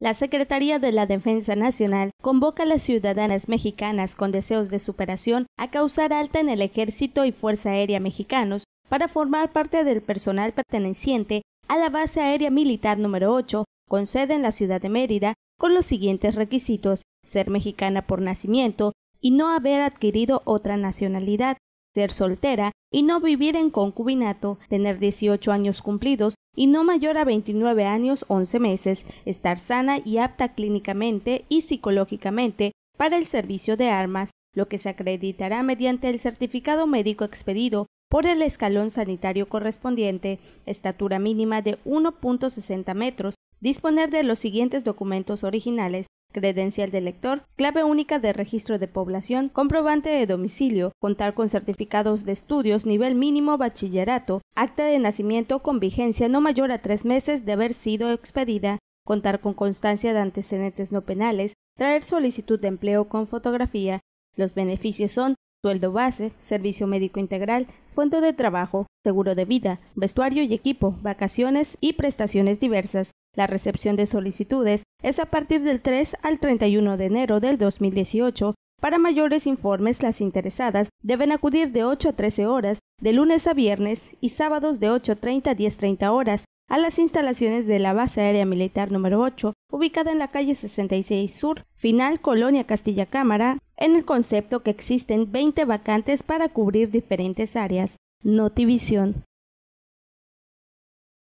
La Secretaría de la Defensa Nacional convoca a las ciudadanas mexicanas con deseos de superación a causar alta en el Ejército y Fuerza Aérea mexicanos para formar parte del personal perteneciente a la Base Aérea Militar número 8, con sede en la ciudad de Mérida, con los siguientes requisitos: ser mexicana por nacimiento y no haber adquirido otra nacionalidad, ser soltera y no vivir en concubinato, tener 18 años cumplidos y no mayor a 29 años 11 meses, estar sana y apta clínicamente y psicológicamente para el servicio de armas, lo que se acreditará mediante el certificado médico expedido por el escalón sanitario correspondiente, estatura mínima de 1.60 metros, disponer de los siguientes documentos originales, credencial de lector, clave única de registro de población, comprobante de domicilio, contar con certificados de estudios nivel mínimo bachillerato, acta de nacimiento con vigencia no mayor a tres meses de haber sido expedida, contar con constancia de antecedentes no penales, traer solicitud de empleo con fotografía. Los beneficios son sueldo base, servicio médico integral, fuente de trabajo, seguro de vida, vestuario y equipo, vacaciones y prestaciones diversas. La recepción de solicitudes es a partir del 3 al 31 de enero del 2018. Para mayores informes, las interesadas deben acudir de 8 a 13 horas, de lunes a viernes y sábados de 8.30 a 10.30 horas, a las instalaciones de la Base Aérea Militar número 8, ubicada en la calle 66 Sur, final Colonia Castilla Cámara, en el concepto que existen 20 vacantes para cubrir diferentes áreas. Notivisión.